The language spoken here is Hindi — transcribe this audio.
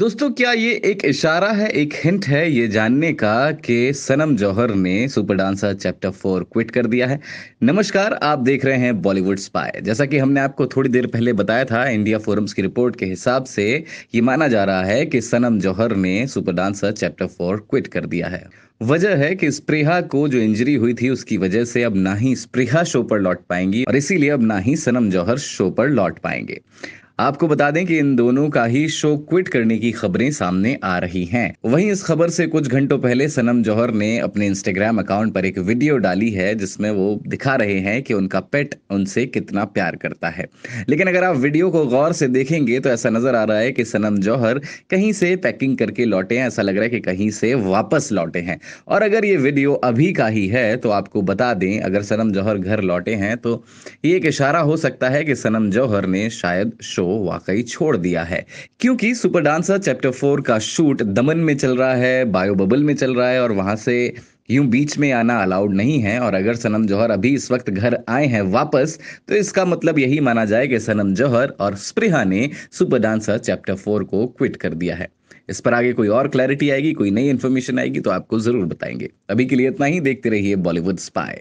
दोस्तों क्या ये एक इशारा है एक हिंट है ये जानने का कि सनम जौहर ने super dancer chapter four quit कर दिया है नमस्कार आप देख रहे हैं बॉलीवुड स्पाई जैसा कि हमने आपको थोड़ी देर पहले बताया था इंडिया फोरम्स की रिपोर्ट के हिसाब से ये माना जा रहा है कि सनम जौहर ने super dancer chapter four quit कर दिया है वजह है कि स्प्रेहा को जो इंजरी हुई थी उसकी वजह से अब ना ही स्प्रेहा शो पर लौट पाएंगी और इसीलिए अब ना ही सनम जौहर शो पर लौट पाएंगे आपको बता दें कि इन दोनों का ही शो क्विट करने की खबरें सामने आ रही हैं। वहीं इस खबर से कुछ घंटों पहले सनम जौहर ने अपने इंस्टाग्राम अकाउंट पर एक वीडियो डाली है जिसमें वो दिखा रहे हैं कि उनका पेट उनसे कितना प्यार करता है लेकिन अगर आप वीडियो को गौर से देखेंगे तो ऐसा नजर आ रहा है कि सनम जौहर कहीं से पैकिंग करके लौटे हैं ऐसा लग रहा है कि कहीं से वापस लौटे हैं और अगर ये वीडियो अभी का ही है तो आपको बता दें अगर सनम जौहर घर लौटे हैं तो ये एक इशारा हो सकता है कि सनम जौहर ने शायद शो वाकई छोड़ दिया है क्योंकि सुपर डांसर चैप्टर फोर का शूट दमन में चल रहा है बायो बबल में चल रहा है और वहां से यूं बीच में आना अलाउड नहीं है और अगर सनम जौहर अभी इस वक्त घर आए हैं वापस तो इसका मतलब यही माना जाए कि सनम जौहर और स्प्रिहा ने सुपर डांसर चैप्टर फोर को क्विट कर दिया है इस पर आगे कोई और क्लैरिटी आएगी कोई नई इन्फॉर्मेशन आएगी तो आपको जरूर बताएंगे अभी के लिए इतना ही देखते रहिए बॉलीवुड स्पाई